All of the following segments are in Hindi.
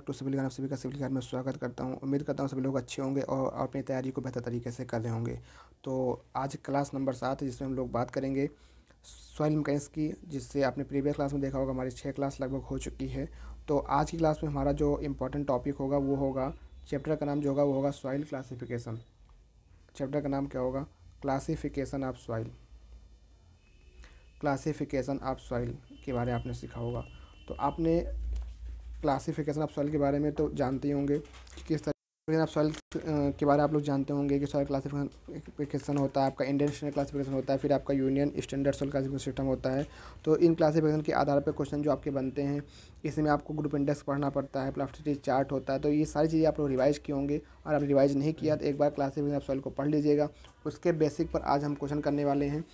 बैक टू सिविल गार्ड सभी का सिविल गार्ड में स्वागत करता हूँ उम्मीद करता हूँ सभी लोग अच्छे होंगे और अपनी तैयारी को बेहतर तरीके से कर रहे होंगे तो आज क्लास नंबर सात जिसमें हम लोग बात करेंगे सॉइल मैकेनिक्स की जिससे आपने प्रीवियस क्लास में देखा होगा हमारी छः क्लास लगभग हो चुकी है तो आज की क्लास में हमारा जो इम्पोर्टेंट टॉपिक होगा वो होगा चैप्टर का नाम जो होगा वो होगा सॉइल क्लासिफिकेशन चैप्टर का नाम क्या होगा classification of soil classification of soil के बारे में आपने सीखा होगा तो आपने क्लासिफिकेशन ऑफ सॉइल के बारे में तो जानते ही होंगे कि किस तरह ऑफ सॉइल के बारे में आप लोग जानते होंगे कि सॉइल क्लासिफिकेशन होता है आपका इंडियन क्लासिफिकेशन होता है फिर आपका union standard soil classification system होता है तो इन क्लासिफिकेशन के आधार पर क्वेश्चन जो आपके बनते हैं इसमें आपको ग्रुप इंडेक्स पढ़ना पड़ता है प्लास्टिटी चार्ट होता है तो ये सारी चीज़ें आप लोग रिवाइज किए होंगे और आप रिवाइज नहीं किया तो एक बार क्लासिफिकेशन ऑफ सॉइल को पढ़ लीजिएगा उसके बेसिक पर आज हम क्वेश्चन करने वाले हैं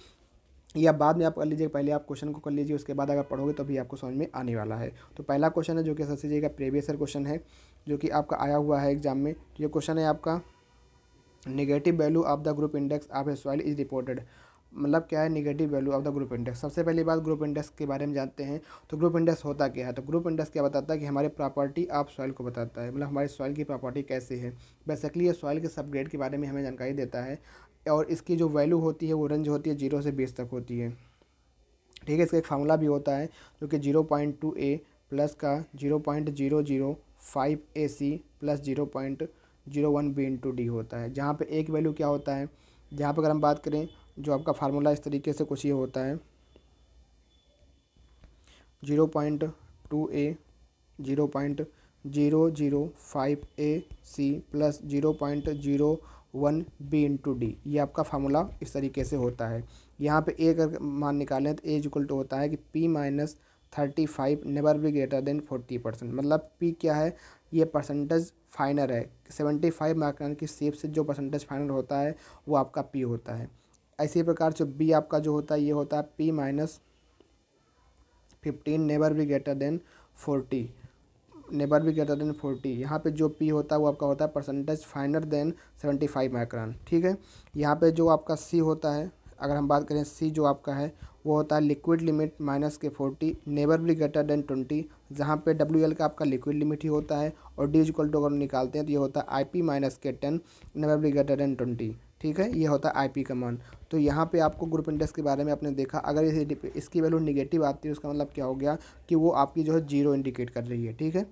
या बाद में आप कर लीजिए पहले आप क्वेश्चन को कर लीजिए उसके बाद अगर पढ़ोगे तो भी आपको समझ में आने वाला है तो पहला क्वेश्चन है जो कि सर से का प्रीवियस क्वेश्चन है जो कि आपका आया हुआ है एग्जाम में तो ये क्वेश्चन है आपका negative value of the group index of a soil is reported मतलब क्या है negative value of the group index सबसे पहली बात ग्रुप इंडेक्स के बारे में जानते हैं तो ग्रुप इंडेक्स होता क्या है तो ग्रुप इंडेक्स क्या बताता है कि हमारे प्रॉपर्टी ऑफ सॉइल को बताता है मतलब हमारे सॉइल की प्रॉपर्टी कैसे है बेसिकली ये सॉइल के सब ग्रेड के बारे में हमें जानकारी देता है और इसकी जो वैल्यू होती है वो रेंज होती है जीरो से बीस तक होती है ठीक है इसका एक फार्मूला भी होता है जो कि zero point two A plus का zero point zero zero five A C plus zero point zero one B into D होता है जहाँ पे एक वैल्यू क्या होता है जहाँ पर अगर हम बात करें जो आपका फार्मूला इस तरीके से कुछ ये होता है zero point two A zero point zero zero five A C plus zero point zero one B into D ये आपका फार्मूला इस तरीके से होता है यहाँ पे ए अगर मान निकालें तो ए इक्वल टू होता है कि P minus thirty five never be greater than forty percent मतलब पी क्या है ये परसेंटेज फाइनल है सेवेंटी फाइव मार्कन की सेप से जो परसेंटेज फाइनल होता है वो आपका पी होता है ऐसी प्रकार जो बी आपका जो होता है ये होता है P minus fifteen never be greater than forty never be greater than forty यहाँ पे जो पी होता है वो आपका होता है percentage finer than seventy five micron ठीक है यहाँ पे जो आपका सी होता है अगर हम बात करें सी जो आपका है वो होता है लिक्विड लिमिट माइनस के forty never be greater than twenty जहाँ पे डब्ल्यू एल का आपका लिक्विड लिमिट ही होता है और डी इक्वल टू अगर निकालते हैं तो ये होता है आई पी माइनस के ten never be greater than twenty ठीक है ये होता है आई पी का मान तो यहाँ पे आपको ग्रुप इंडेक्स के बारे में आपने देखा अगर इसे इसकी वैल्यू निगेटिव आती है उसका मतलब क्या हो गया कि वो आपकी जो है जीरो इंडिकेट कर रही है ठीक है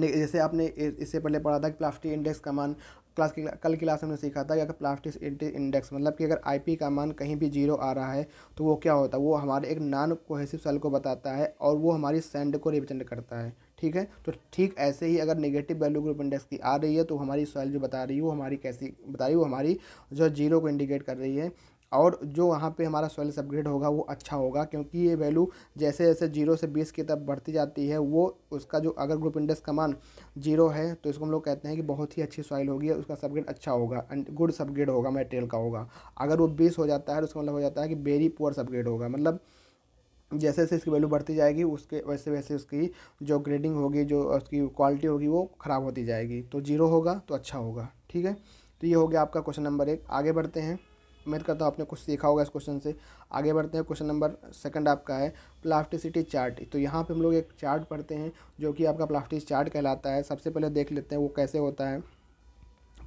जैसे आपने इससे पहले पढ़ा था कि प्लास्टिक इंडेक्स का मान क्लास की कल की क्लास में सीखा था कि अगर प्लास्टिक इंडेक्स मतलब कि अगर आईपी का मान कहीं भी जीरो आ रहा है तो वो क्या होता है वो हमारे एक नॉन कोहेसिव सेल को बताता है और वो हमारी सेंड को रिप्रेजेंट करता है ठीक है तो ठीक ऐसे ही अगर नेगेटिव वैल्यू ग्रुप इंडेक्स की आ रही है तो हमारी सॉइल जो बता रही है वो हमारी कैसी बता रही है वो हमारी जो जीरो को इंडिकेट कर रही है और जो वहाँ पे हमारा सॉइल सबग्रेड होगा वो अच्छा होगा क्योंकि ये वैल्यू जैसे जैसे जीरो से बीस की तरफ बढ़ती जाती है वो उसका जो अगर ग्रुप इंडेक्स का मान जीरो है तो इसको हम लोग कहते हैं कि बहुत ही अच्छी सॉइल होगी उसका सबग्रेड अच्छा होगा एंड गुड सबग्रेड होगा मेटेरियल का होगा अगर वो बीस हो जाता है तो उसका मतलब हो जाता है कि वेरी पुअर सबग्रेड होगा मतलब जैसे जैसे इसकी वैल्यू बढ़ती जाएगी उसके वैसे वैसे उसकी जो ग्रेडिंग होगी जो उसकी क्वालिटी होगी वो ख़राब होती जाएगी तो जीरो होगा तो अच्छा होगा ठीक है तो ये हो गया आपका क्वेश्चन नंबर एक आगे बढ़ते हैं उम्मीद करता हूँ आपने कुछ सीखा होगा इस क्वेश्चन से आगे बढ़ते हैं क्वेश्चन नंबर सेकंड आपका है प्लास्टिसिटी चार्ट तो यहाँ पे हम लोग एक चार्ट पढ़ते हैं जो कि आपका प्लास्टिक चार्ट कहलाता है सबसे पहले देख लेते हैं वो कैसे होता है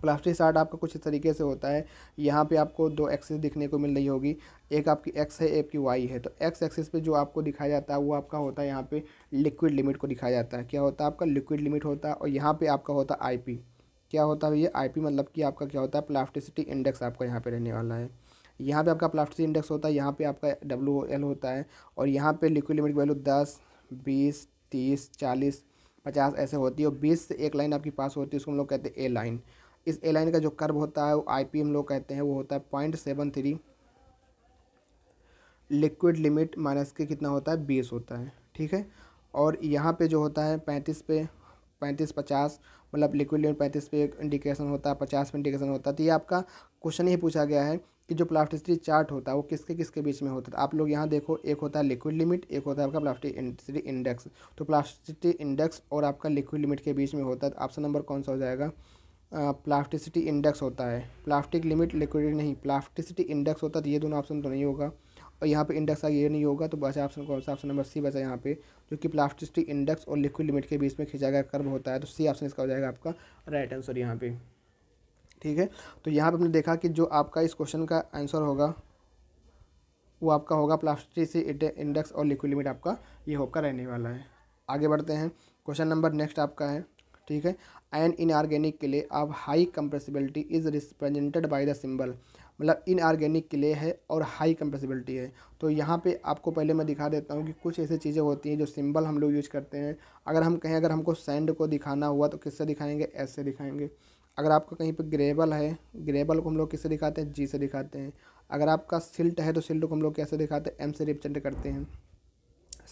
प्लास्टिक शार्ट आपका कुछ इस तरीके से होता है यहाँ पे आपको दो एक्सेस दिखने को मिल रही होगी एक आपकी एक्स है एक की वाई है तो एक्स एक्सेस पे जो आपको दिखाया जाता है वो आपका होता है यहाँ पे लिक्विड लिमिट को दिखाया जाता है क्या होता है आपका लिक्विड लिमिट होता है और यहाँ पर आपका होता है आई क्या होता है ये आई मतलब कि आपका क्या होता है प्लास्टिसिटी इंडेक्स आपका यहाँ पर रहने वाला है यहाँ पर आपका प्लास्टिसिटी इंडेक्स होता है यहाँ पर आपका डब्ल्यू एल होता है और यहाँ पर लिक्विड लिमिट वैल्यू दस बीस तीस चालीस पचास ऐसे होती है और बीस से एक लाइन आपकी पास होती है उसको हम लोग कहते हैं ए लाइन इस ए लाइन का जो कर्व होता है वो आई पी हम लोग कहते हैं वो होता है point seven three liquid limit minus के कितना होता है बीस होता है ठीक है और यहाँ पे जो होता है पैंतीस पे पैंतीस पचास मतलब लिक्विड लिमिट पैंतीस पे इंडिकेशन होता है पचास पे इंडिकेशन होता है तो ये आपका क्वेश्चन ही पूछा गया है कि जो प्लास्टिसिटी चार्ट होता है वो किसके किसके बीच में होता है तो आप लोग यहाँ देखो एक होता है लिक्विड लिमिट एक होता है आपका प्लास्टिसिटी इंडेक्स तो प्लास्टिसिटी इंडेक्स और आपका लिक्विड लिमिट के बीच में होता है तो ऑप्शन नंबर कौन सा हो जाएगा प्लास्टिसिटी इंडेक्स होता है प्लास्टिक लिमिट लिक्विडिटी नहीं प्लास्टिसिटी इंडेक्स होता है तो ये दोनों ऑप्शन तो नहीं होगा और यहाँ पे इंडेक्स आगे ये नहीं होगा तो बचा ऑप्शन कौन सा ऑप्शन नंबर सी बचा यहाँ पे जो कि प्लास्टिसिटी इंडेक्स और लिक्विड लिमिट के बीच में खींचा गया कर्व होता है तो सी ऑप्शन इसका हो जाएगा आपका राइट आंसर यहाँ पे ठीक है तो यहाँ पे हमने देखा कि जो आपका इस क्वेश्चन का आंसर होगा वो आपका होगा प्लास्टिसिटी इंडेक्स और लिक्विड लिमिट आपका ये होकर रहने वाला है आगे बढ़ते हैं क्वेश्चन नंबर नेक्स्ट आपका है ठीक है एंड इनऑर्गेनिक के लिए अब high compressibility is represented by the symbol मतलब इनऑर्गेनिक के लिए है और हाई कंप्रेसिबिलिटी है तो यहाँ पे आपको पहले मैं दिखा देता हूँ कि कुछ ऐसी चीज़ें होती हैं जो सिंबल हम लोग यूज करते हैं अगर हम कहें अगर हमको सैंड को दिखाना हुआ तो किससे दिखाएंगे ऐसे दिखाएंगे अगर आपका कहीं पर ग्रेबल है ग्रेबल को हम लोग किससे दिखाते हैं जी से दिखाते हैं अगर आपका सिल्ट है तो सिल्ट को हम लोग कैसे दिखाते हैं एम से रिप्रेजेंट करते हैं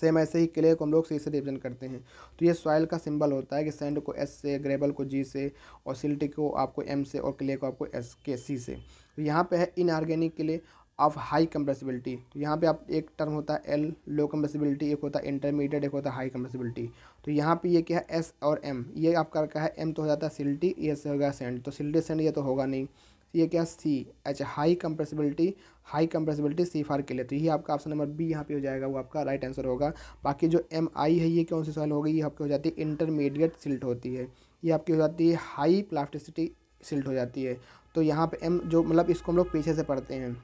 सेम ऐसे ही क्ले को हम लोग सी से रिप्रेजेंट करते हैं तो ये सॉइल का सिंबल होता है कि सैंड को एस से ग्रेबल को जी से और सिल्टी को आपको एम से और क्ले को आपको एस के सी से तो यहाँ पे है inorganic clay of high compressibility तो यहाँ पे आप एक टर्म होता है एल लो कंप्रेसिबिलिटी एक होता है इंटरमीडिएट एक होता है हाई कंप्रेसिबिलिटी तो यहाँ पे ये क्या है एस और एम ये आपका क्या है एम तो हो जाता है सिल्टी एस हो गया सेंड तो सिल्टी सेंड ये तो होगा नहीं तो ये क्या C H high compressibility high compressibility C for के लिए तो ये आपका ऑप्शन नंबर बी यहाँ पे हो जाएगा वो आपका राइट आंसर होगा बाकी जो एम आई है ये कौन सी सॉइल होगी ये आपकी हो जाती है इंटरमीडिएट सिल्ट होती है ये आपकी हो जाती है हाई प्लास्टिसिटी सिल्ट हो जाती है तो यहाँ पे एम जो मतलब इसको हम लोग पीछे से पढ़ते हैं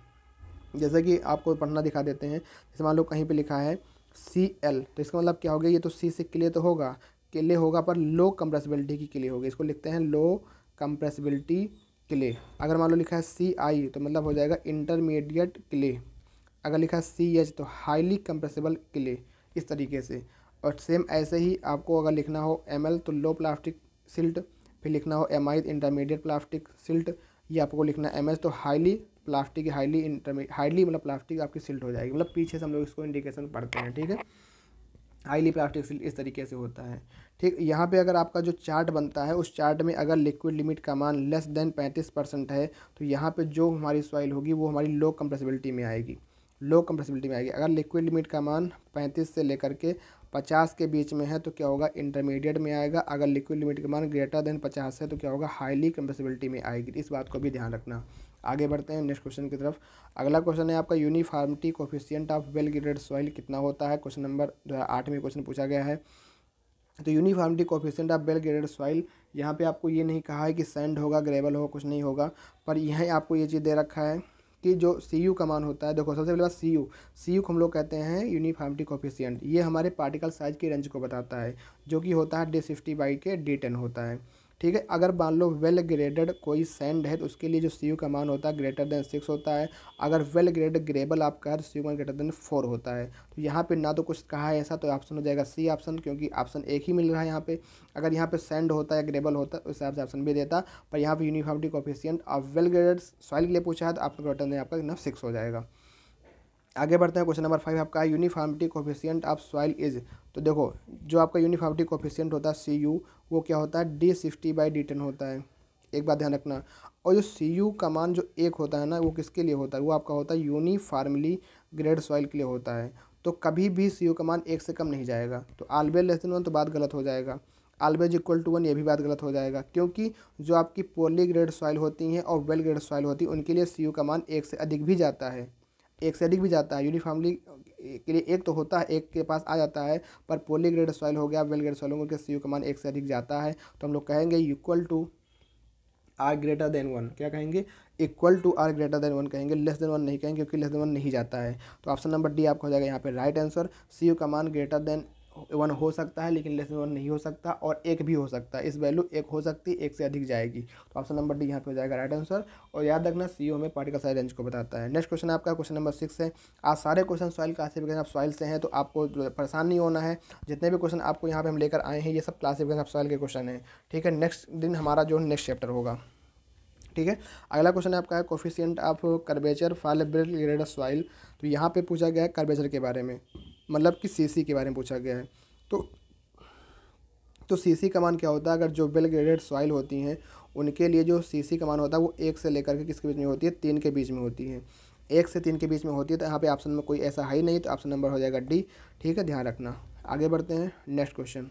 जैसे कि आपको पढ़ना दिखा देते हैं जैसे मान लो कहीं पर लिखा है सी एल तो इसका मतलब क्या हो गया ये तो सी से क्ले तो होगा लिए होगा पर लो कंप्रेसिबिलिटी की लिए होगी इसको लिखते हैं लो कंप्रेसिबिलिटी क्ले अगर मान लो लिखा है सी आई तो मतलब हो जाएगा इंटरमीडिएट क्ले अगर लिखा है सी एच तो हाईली कंप्रेसिबल क्ले इस तरीके से और सेम ऐसे ही आपको अगर लिखना हो एम एल तो लो प्लास्टिक सिल्ट फिर लिखना हो M I intermediate plastic silt या आपको लिखना एम एच तो हाईली प्लास्टिक हाईली इंटरमी हाईली मतलब प्लास्टिक आपकी सिल्ट हो जाएगी मतलब पीछे से हम लोग इसको इंडिकेशन पढ़ते हैं ठीक है आइली प्लास्टिक सील इस तरीके से होता है ठीक यहाँ पे अगर आपका जो चार्ट बनता है उस चार्ट में अगर लिक्विड लिमिट का मान लेस देन पैंतीस परसेंट है तो यहाँ पे जो हमारी सॉइल होगी वो हमारी लो कंप्रेसिबिलिटी में आएगी लो कंप्रेसिबिलिटी में आएगी अगर लिक्विड लिमिट का मान पैंतीस से लेकर के पचास के बीच में है तो क्या होगा इंटरमीडिएट में आएगा अगर लिक्विड लिमिट का मान ग्रेटर देन पचास है तो क्या होगा हाईली कंप्रेसिबिलिटी में आएगी इस बात को भी ध्यान रखना आगे बढ़ते हैं नेक्स्ट क्वेश्चन की तरफ अगला क्वेश्चन है आपका uniformity coefficient of well graded soil कितना होता है क्वेश्चन नंबर जो है आठ में क्वेश्चन पूछा गया है तो uniformity coefficient of well graded soil यहाँ पे आपको ये नहीं कहा है कि सैंड होगा ग्रेवल होगा कुछ नहीं होगा पर यह आपको ये चीज़ दे रखा है कि जो सी यू का मान होता है देखो सबसे पहले बात सी यू सी यू को हम लोग कहते हैं यूनिफार्मिटी कोफिशियंट ये हमारे पार्टिकल साइज की रेंज को बताता है जो कि होता है डी सिक्सटी बाई के डी टेन होता है ठीक है अगर मान लो वेल ग्रेडेड कोई सैंड है तो उसके लिए जो सी यू का मान होता है ग्रेटर देन सिक्स होता है अगर वेल ग्रेडेड ग्रेबल आपका है तो C U greater than four होता है तो यहाँ पे ना तो कुछ कहा है ऐसा तो ऑप्शन हो जाएगा सी ऑप्शन क्योंकि ऑप्शन एक ही मिल रहा है यहाँ पे अगर यहाँ पे सैंड होता है ग्रेबल होता उस हिसाब से ऑप्शन भी देता पर यहाँ पर uniformity coefficient of well graded soil के लिए पूछा है तो आपका ग्रेटर देन आपका सिक्स हो जाएगा आगे बढ़ते हैं क्वेश्चन नंबर फाइव आपका uniformity coefficient of soil is तो देखो जो आपका यूनिफॉर्मिटी कोफिशियंट होता है सी यू वो क्या होता है D sixty by D ten होता है एक बात ध्यान रखना और जो सी यू का मान जो एक होता है ना वो किसके लिए होता है वो आपका होता है यूनिफार्मली ग्रेड सॉइल के लिए होता है तो कभी भी सी यू का मान एक से कम नहीं जाएगा तो आलवेज लेस देन वन तो बात गलत हो जाएगा आलवेज इक्वल टू वन ये भी बात गलत हो जाएगा क्योंकि जो आपकी पोली ग्रेड सॉइल होती हैं और वेल ग्रेड सॉइल होती है उनके लिए सी यू का मान एक से अधिक भी जाता है एक से अधिक भी जाता है यूनिफॉर्मली के लिए एक तो होता है एक के पास आ जाता है पर पोली ग्रेड सॉइल हो गया वेल ग्रेड सॉइल होंगे सी यू का मान एक से अधिक जाता है तो हम लोग कहेंगे equal to or greater than one क्या कहेंगे equal to or greater than one कहेंगे लेस देन वन नहीं कहेंगे क्योंकि लेस देन वन नहीं जाता है तो ऑप्शन नंबर डी आपका हो जाएगा यहाँ पे राइट आंसर सी यू का मान ग्रेटर देन वन हो सकता है लेकिन लेस देन वन नहीं हो सकता और एक भी हो सकता है इस वैल्यू एक हो सकती है एक से अधिक जाएगी तो ऑप्शन नंबर डी यहाँ पे हो जाएगा राइट आंसर और याद रखना सी e में पार्टिकल साइज रेंज को बताता है नेक्स्ट क्वेश्चन आपका क्वेश्चन नंबर सिक्स है आज सारे question soil classification of soil से हैं तो आपको परेशान नहीं होना है जितने भी क्वेश्चन आपको यहाँ पर हम लेकर आए हैं ये सब क्लासिफिकेशन ऑफ सॉइल के क्वेश्चन हैं ठीक है नेक्स्ट दिन हमारा जो नेक्स्ट चैप्टर होगा ठीक है अगला क्वेश्चन आपका है coefficient of curvature for grade soil तो यहाँ पे पूछा गया है कर्वेचर के बारे में मतलब कि सीसी के बारे में पूछा गया है तो तो सीसी का मान क्या होता है अगर जो वेल ग्रेडेड सॉइल होती हैं उनके लिए जो सीसी का मान होता है वो एक से लेकर के किसके बीच में होती है तीन के बीच में होती है एक से तीन के बीच में होती है तो यहाँ पे ऑप्शन में कोई ऐसा है ही नहीं तो ऑप्शन नंबर हो जाएगा डी ठीक है ध्यान रखना आगे बढ़ते हैं next question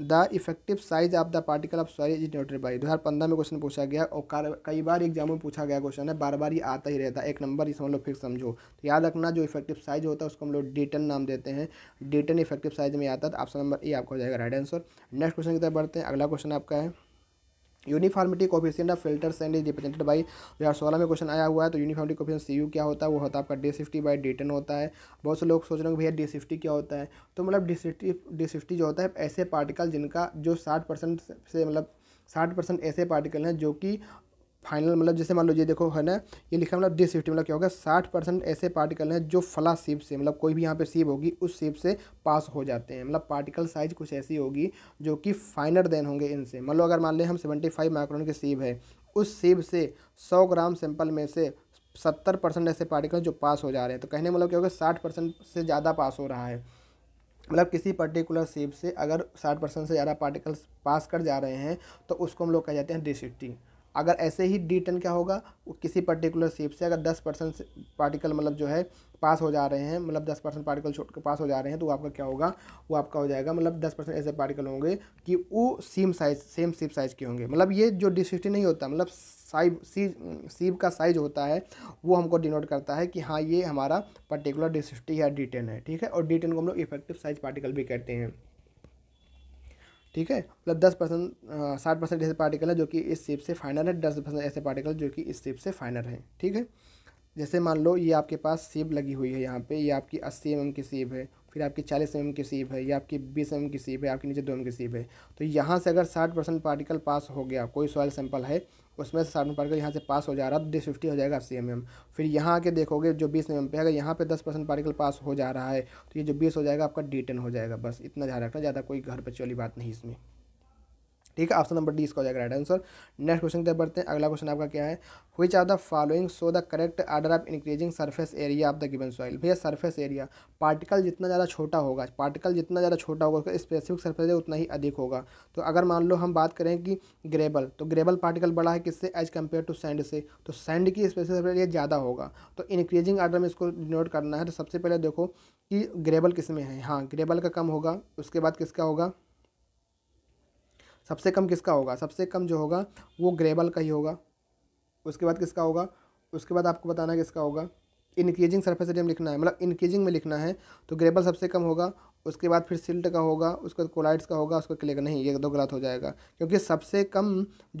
the effective size of the particle of soil is denoted by दो हज़ार पंद्रह में क्वेश्चन पूछा गया और कई बार एग्जाम में पूछा गया क्वेश्चन है बार बार ये आता ही रहता है एक नंबर इसमें हम लोग फिक्स समझो तो याद रखना जो इफेक्टिव साइज होता है उसको हम लोग डेटन नाम देते हैं डेटन इफेक्टिव साइज में आता है तो ऑप्शन नंबर ए आपका हो जाएगा राइट आंसर नेक्स्ट क्वेश्चन की तरफ बढ़ते हैं अगला क्वेश्चन आपका है uniformity coefficient of filter and is represented by दो हज़ार सोलह में क्वेश्चन आया हुआ है तो यूनिफॉर्मिटी कोफिशियंट सी यू क्या होता है वो होता है आपका D sixty by D ten होता है बहुत से लोग सोच रहे हैं भैया डी सिफ्टी क्या होता है तो मतलब डी सिफ्टी डी सिफ्टी जो होता है ऐसे पार्टिकल जिनका जो साठ परसेंट से मतलब साठ परसेंट ऐसे पार्टिकल हैं जो कि फाइनल मतलब जैसे मान लो ये देखो है ना ये लिखा मतलब डी सिफ्टी मतलब क्या होगा साठ परसेंट ऐसे पार्टिकल हैं जो फला सीप से मतलब कोई भी यहाँ पे सीप होगी उस सीप से पास हो जाते हैं मतलब पार्टिकल साइज कुछ ऐसी होगी जो कि फाइनर देन होंगे इनसे मतलब अगर मान लें हम सेवेंटी फाइव माइक्रोन की सीप है उस सीप से सौ ग्राम सैंपल में से सत्तर परसेंट ऐसे पार्टिकल जो पास हो जा रहे हैं तो कहने मतलब क्या होगा साठ परसेंट से ज़्यादा पास हो रहा है मतलब किसी पर्टिकुलर सीप से अगर साठ परसेंट से ज़्यादा पार्टिकल्स पास कर जा रहे हैं तो उसको हम लोग कह जाते हैं डिसिटी अगर ऐसे ही डी टेन क्या होगा किसी पर्टिकुलर सीप से अगर दस परसेंट पार्टिकल मतलब जो है पास हो जा रहे हैं मतलब दस परसेंट पार्टिकल छोड़ के पास हो जा रहे हैं तो आपका क्या होगा वो आपका हो जाएगा मतलब दस परसेंट ऐसे पार्टिकल होंगे कि वो same size same sieve size के होंगे मतलब ये जो डिसिटी नहीं होता मतलब साइब सी सीब का साइज होता है वो हमको डिनोट करता है कि हाँ ये हमारा पर्टिकुलर डिसिटी या डी है ठीक है और डी को हम लोग इफेक्टिव साइज पार्टिकल भी कहते हैं ठीक है मतलब दस परसेंट साठ परसेंट ऐसे पार्टिकल है जो कि इस शेप से फाइनल है दस परसेंट ऐसे पार्टिकल जो कि इस शेप से फाइनल है ठीक है जैसे मान लो ये आपके पास सेब लगी हुई है यहाँ पे ये आपकी अस्सी एम mm की सेब है फिर आपकी चालीस एम mm की सेब है या आपकी बीस एम mm की सेब है आपके नीचे दो एम की सेब है तो यहाँ से अगर साठ परसेंट पार्टिकल पास हो गया कोई सॉयल सैंपल है उसमें से साठ में पार्टिकल यहाँ से पास हो जा रहा है तो फिफ्टी हो जाएगा अस्सी एम फिर यहाँ आके देखोगे जो बीस एम पे अगर यहाँ पे दस परसेंट पार्टिकल पास हो जा रहा है तो ये जो बीस हो जाएगा आपका डी हो जाएगा बस इतना ध्यान रखना ज़्यादा कोई घर बच्चे वाली बात नहीं इसमें ठीक है ऑप्शन नंबर डी इसका हो जाएगा राइट आंसर नेक्स्ट क्वेश्चन की तरफ बढ़ते हैं अगला क्वेश्चन आपका क्या है which are the following so the correct order of increasing surface area of the given soil भैया सर्फेस एरिया पार्टिकल जितना ज़्यादा छोटा होगा पार्टिकल जितना ज़्यादा छोटा होगा उसका स्पेसिफिक सर्फेस उतना ही अधिक होगा तो अगर मान लो हम बात करें कि ग्रेबल तो ग्रेबल पार्टिकल बड़ा है किससे एज कम्पेयर टू सैंड से तो सैंड की स्पेसिफिक एरिया ज़्यादा होगा तो इंक्रीजिंग आर्डर में इसको डिनोट करना है तो सबसे पहले देखो कि ग्रेबल किस में है हाँ ग्रेबल का कम होगा उसके बाद किसका होगा सबसे कम किसका होगा सबसे कम जो होगा वो ग्रेबल का ही होगा उसके बाद किसका होगा उसके बाद आपको बताना किसका होगा इनक्रीजिंग सरफेस एरिया में लिखना है मतलब इनक्रीजिंग में लिखना है तो ग्रेबल सबसे कम होगा उसके बाद फिर सिल्ट का होगा उसके बाद कोलाइड्स का होगा उसको क्ले का नहीं ये दो गलत हो जाएगा क्योंकि सबसे कम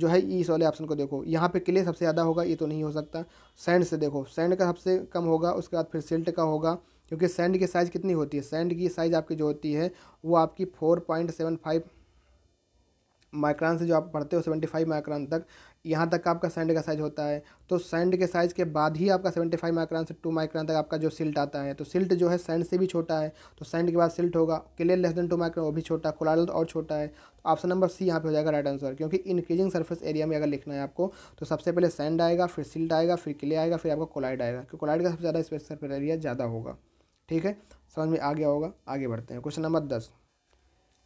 जो है इस वाले ऑप्शन को देखो यहाँ पे क्ले सबसे ज़्यादा होगा ये तो नहीं हो सकता सैंड से देखो सैंड का सबसे कम होगा उसके बाद फिर सिल्ट का होगा क्योंकि सैंड की साइज़ कितनी होती है सैंड की साइज़ आपकी जो होती है वो आपकी four point seven five micron से जो आप पढ़ते हो सेवेंटी फाइव माइक्रॉन तक यहाँ तक आपका सैंड का साइज होता है तो सैंड के साइज के बाद ही आपका seventy five micron to two micron तक आपका जो सिल्ट आता है तो सिल्ट जो है सैंड से भी छोटा है तो सैंड के बाद सिल्ट होगा clear less than two micron वो भी छोटा कोलाडल तो और छोटा है तो ऑप्शन नंबर सी यहाँ पर हो जाएगा राइट आंसर क्योंकि इंक्रीजिंग सर्फेस एरिया में अगर लिखना है आपको तो सबसे पहले सैंड आएगा फिर सिल्ट आएगा फिर क्ले आएगा फिर आपका कोलाइड आएगा क्योंकि कोलाइड का सबसे ज़्यादा स्पेस सर्फेस एरिया ज़्यादा होगा ठीक है समझ में आ गया होगा आगे बढ़ते हैं क्वेश्चन नंबर दस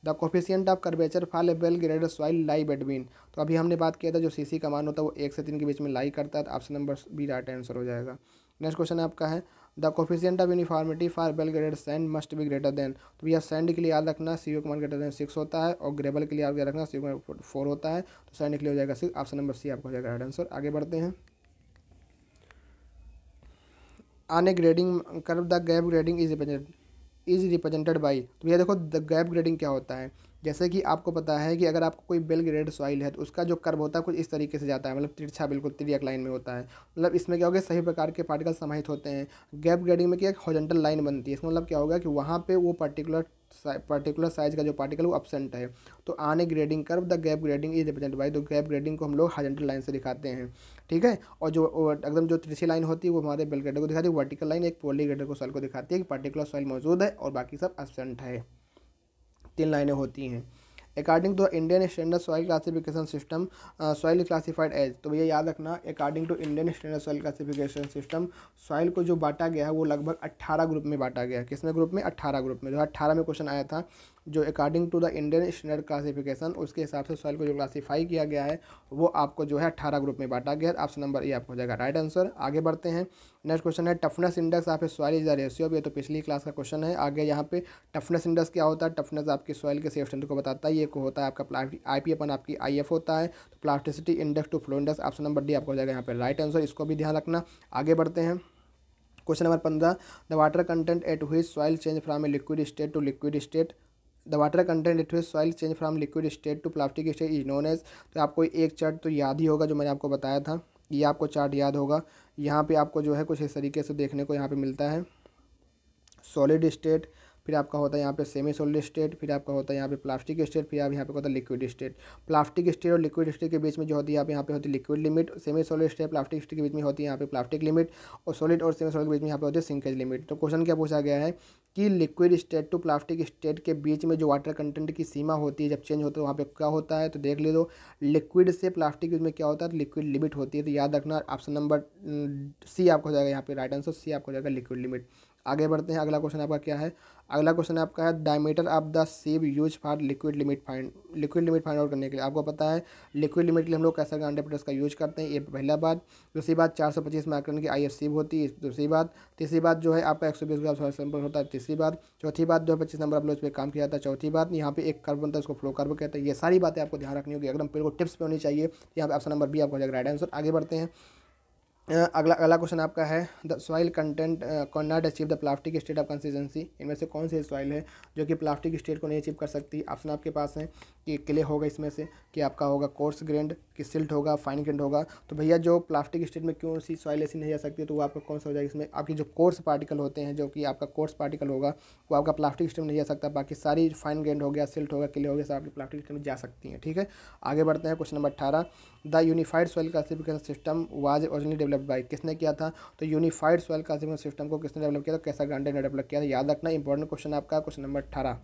the coefficient of curvature fall a well grade soil lie between तो अभी हमने बात किया था जो सीसी का मान होता है वो एक से तीन के बीच में लाई करता है तो option number B right answer हो जाएगा नेक्स्ट क्वेश्चन आपका है the coefficient of uniformity for well graded sand must be greater than तो भैया सैंड के लिए याद रखना सी यू का मान ग्रेटर देन सिक्स होता है और ग्रेबल के लिए याद रखना सी यू फोर होता है तो सैंड के लिए हो जाएगा सिक्स ऑप्शन नंबर सी आपका हो जाएगा राइट आंसर आगे बढ़ते हैं आने ग्रेडिंग कर the gap grading is dependent is represented by तो भैया देखो द गैप ग्रेडिंग क्या होता है जैसे कि आपको पता है कि अगर आपको कोई बेल ग्रेड सॉइल है तो उसका जो कर्व होता है कुछ इस तरीके से जाता है मतलब तिरछा बिल्कुल तिरक लाइन में होता है मतलब इसमें क्या होगा सही प्रकार के पार्टिकल समाहित होते हैं गैप ग्रेडिंग में क्या हॉजेंटल लाइन बनती है इसमें मतलब क्या होगा कि वहाँ पर वो पर्टिकुलर पर्टिकुलर साइज का जो पार्टिकल वो अपसेंट है तो आने grading curve the gap grading is represent by तो गैप ग्रेडिंग को हम लोग हॉजेंटल लाइन से दिखाते हैं ठीक है और जो एकदम जो तिरछी लाइन होती है वो हमारे बेल ग्रेडर को दिखाती है वर्टिकल लाइन एक पोली ग्रेडर को सॉइल को दिखाती है कि पार्टिकुलर सॉइल मौजूद है और बाकी सब अपसेंट है तीन लाइनें होती हैं according to Indian standard soil classification system soil classified as तो भैया याद रखना according to Indian standard soil classification system soil को जो बांटा गया है वो लगभग अट्ठारह ग्रुप में बांटा गया है किसमें ग्रुप में अट्ठारह ग्रुप में जो अट्ठारह में क्वेश्चन आया था जो according to the Indian standard classification उसके हिसाब से सॉइल को जो क्लासीफाई किया गया है वो आपको जो है अट्ठारह ग्रुप में बांटा गया है ऑप्शन नंबर ए आपको हो जाएगा राइट आंसर आगे बढ़ते हैं नेक्स्ट क्वेश्चन है toughness index of soil is the ratio ये तो पिछली क्लास का क्वेश्चन है आगे यहाँ पे टफनेस इंडेक्स क्या होता है टफनेस आपकी सॉइल के सेफ स्टैंड को बताता है ये को होता है आपका आई पी अपन आपकी आई एफ होता है तो plasticity index to flow index option number D आपको हो जाएगा यहाँ पर राइट आंसर इसको भी ध्यान रखना आगे बढ़ते हैं क्वेश्चन नंबर पंद्रह the water content at which soil change from a liquid state to liquid state the water content it soil change from liquid state to plastic state is known as तो आपको एक चार्ट तो याद ही होगा जो मैंने आपको बताया था ये आपको चार्ट याद होगा यहाँ पे आपको जो है कुछ इस तरीके से देखने को यहाँ पे मिलता है सॉलिड स्टेट फिर आपका होता है यहाँ पे सेमी सोलिड स्टेट फिर आपका होता है यहाँ पे प्लास्टिक स्टेट फिर आप यहाँ पे होता है लिक्विड स्टेट प्लास्टिक स्टेट और लिक्विड स्टेट के बीच में जो होती है आप यहाँ पे होती है liquid limit semi solid state plastic state के बीच में होती है यहाँ पे प्लास्टिक लिमिट और सॉलिड और सेमी सोलिड के बीच में यहाँ पे होती है सिंकेज लिमिट तो क्वेश्चन क्या पूछा गया है कि liquid state to plastic state के बीच में जो वाटर कंटेंट की सीमा होती है जब चेंज होता है वहाँ पे क्या होता है तो देख ले दो तो, लिक्विड से प्लास्टिक में क्या होता है लिक्विड तो लिमिट होती है तो याद रखना ऑप्शन नंबर सी आपको हो जाएगा यहाँ पे राइट आंसर सी आपको हो जाएगा लिक्विड लिमिट आगे बढ़ते हैं अगला क्वेश्चन आपका क्या है अगला क्वेश्चन आपका है diameter of the sieve use for liquid limit find liquid limit find out करने के लिए आपको पता है लिक्विड लिमिट के लिए हम लोग कैसा कंडेप्टर्स का यूज करते हैं ये पहला बात दूसरी बात चार सौ पच्चीस माइक्रोन की आई एस सीव होती है दूसरी बात तीसरी बात जो है आपका एक सौ बीस ग्राम सैम्पल होता है तीसरी बात चौथी बात जो है पच्चीस नंबर आप लोग इस पर काम किया जाता है चौथी बात यहाँ पे एक कर्व बनता है उसको फ्लो कर्व कहते हैं ये सारी बातें आपको ध्यान रखनी होगी एकदम बिल्कुल टिप्स पर होनी चाहिए यहाँ पर ऑप्शन नंबर बी आपको हो जाएगा राइट आंसर आगे बढ़ते हैं अगला अगला क्वेश्चन आपका है the soil content cannot achieve the plastic state of consistency इनमें से कौन सी सॉइल है जो कि प्लास्टिक स्टेट को नहीं अचीव कर सकती ऑप्शन आपके पास है कि क्ले होगा इसमें से कि आपका होगा कोर्स ग्रेंड कि सिल्ट होगा फाइन ग्रेंड होगा तो भैया जो प्लास्टिक स्टेट में क्यों सी सॉइल ऐसी नहीं जा सकती तो वो आपका कौन सा हो जाएगा इसमें आपकी जो कोर्स पार्टिकल होते हैं जो कि आपका कोर्स पार्टिकल होगा वो आपका प्लास्टिक स्टेट में नहीं जा सकता बाकी सारी फाइन ग्रेंड हो गया सिल्ट होगा क्ले हो गया सब आपकी प्लास्टिक स्टेट में जा सकती हैं ठीक है आगे बढ़ते हैं क्वेश्चन नंबर अठारह the unified soil classification system was originally develop by किसने किया था तो यूनिफाइड सॉइल क्लासिफिकेशन सिस्टम को किसने डेवलप किया था कैसा ग्रांडेड ने डेवलप किया था याद रखना इंपॉर्टेंट क्वेश्चन आपका क्वेश्चन नंबर अठारह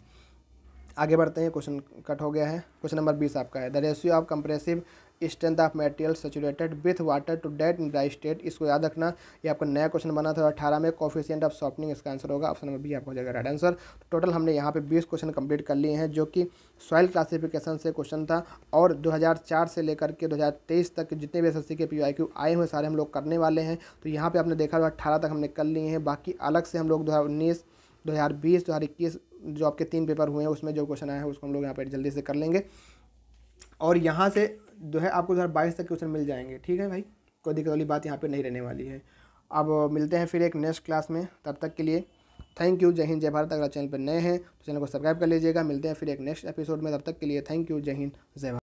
आगे बढ़ते हैं क्वेश्चन कट हो गया है क्वेश्चन नंबर बीस आपका है the ratio of compressive strength of material saturated with water to that in dry state इसको याद रखना ये आपका नया क्वेश्चन बना था अठारह में कॉफिशियंट ऑफ सॉफ्टनिंग इसका आंसर होगा ऑप्शन नंबर बी आपको हो जाएगा राइट आंसर तो टोटल हमने यहाँ पे बीस क्वेश्चन कंप्लीट कर लिए हैं जो कि सॉइल क्लासिफिकेशन से क्वेश्चन था और दो हज़ार चार से लेकर के दो हज़ार तेईस तक जितने भी एस के पी आई क्यू आए हुए सारे हम लोग करने वाले हैं तो यहाँ पर आपने देखा अठारह तक हमने कर लिए हैं बाकी अलग से हम लोग दो हज़ार उन्नीस दो हज़ार बीस दो हज़ार इक्कीस जो आपके तीन पेपर हुए हैं उसमें जो क्वेश्चन आया है उसको हम लोग यहाँ पर जल्दी से कर लेंगे और यहाँ से जो है आपको दो बाईस तक क्वेश्चन मिल जाएंगे ठीक है भाई कोई दिक्कत वाली बात यहाँ पर नहीं रहने वाली है अब मिलते हैं फिर एक नेक्स्ट क्लास में तब तक के लिए थैंक यू जय हिंद जय भारत अगर चैनल पर नए हैं तो चैनल को सब्सक्राइब कर लीजिएगा मिलते हैं फिर एक नेक्स्ट एपिसोड में तब तक के लिए थैंक यू जय हिंद जय भारत